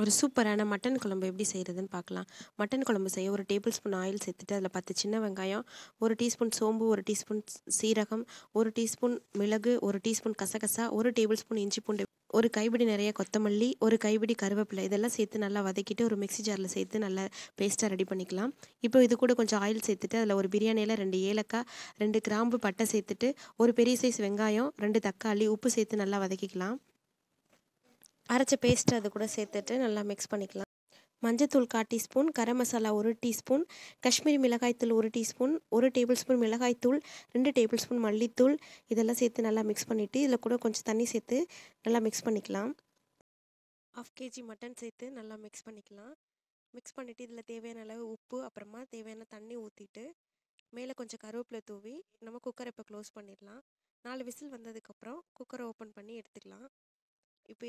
ஒரு சூப்பரான மட்டன் குழம்பு எப்படி செய்கிறதுன்னு பார்க்கலாம் மட்டன் குழம்பு செய்ய ஒரு டேபிள் ஸ்பூன் ஆயில் சேர்த்துட்டு அதில் பத்து சின்ன வெங்காயம் ஒரு டீஸ்பூன் சோம்பு ஒரு டீஸ்பூன் சீரகம் ஒரு டீஸ்பூன் மிளகு ஒரு டீஸ்பூன் கசகசா ஒரு டேபிள் ஸ்பூன் இஞ்சி பூண்டு ஒரு கைபிடி நிறைய கொத்தமல்லி ஒரு கைபிடி கருவேப்பிலை இதெல்லாம் சேர்த்து நல்லா வதக்கிட்டு ஒரு மிக்சி ஜாரில் சேர்த்து நல்லா பேஸ்ட்டாக ரெடி பண்ணிக்கலாம் இப்போ இது கூட கொஞ்சம் ஆயில் சேர்த்துட்டு அதில் ஒரு பிரியாணியில் ரெண்டு ஏலக்காய் ரெண்டு கிராம்பு பட்டை சேர்த்துட்டு ஒரு பெரிய சைஸ் வெங்காயம் ரெண்டு தக்காளி உப்பு சேர்த்து நல்லா வதக்கிக்கலாம் அரைச்ச பேஸ்ட் அது கூட சேர்த்துட்டு நல்லா மிக்ஸ் பண்ணிக்கலாம் மஞ்சத்தூள் கால் டீஸ்பூன் கரம் மசாலா ஒரு டீஸ்பூன் காஷ்மீரி மிளகாய்த்தூள் ஒரு டீஸ்பூன் ஒரு டேபிள் ஸ்பூன் மிளகாய்த்தூள் ரெண்டு டேபிள் ஸ்பூன் மல்லித்தூள் இதெல்லாம் சேர்த்து நல்லா மிக்ஸ் பண்ணிவிட்டு இதில் கூட கொஞ்சம் தண்ணி சேர்த்து நல்லா மிக்ஸ் பண்ணிக்கலாம் ஆஃப் கேஜி மட்டன் சேர்த்து நல்லா மிக்ஸ் பண்ணிக்கலாம் மிக்ஸ் பண்ணிவிட்டு இதில் தேவையான அளவு உப்பு அப்புறமா தேவையான தண்ணி ஊற்றிட்டு மேலே கொஞ்சம் கருவேப்பிலை தூவி நம்ம குக்கரை இப்போ க்ளோஸ் பண்ணிடலாம் நாலு விசில் வந்ததுக்கப்புறம் குக்கரை ஓப்பன் பண்ணி எடுத்துக்கலாம் இப்போ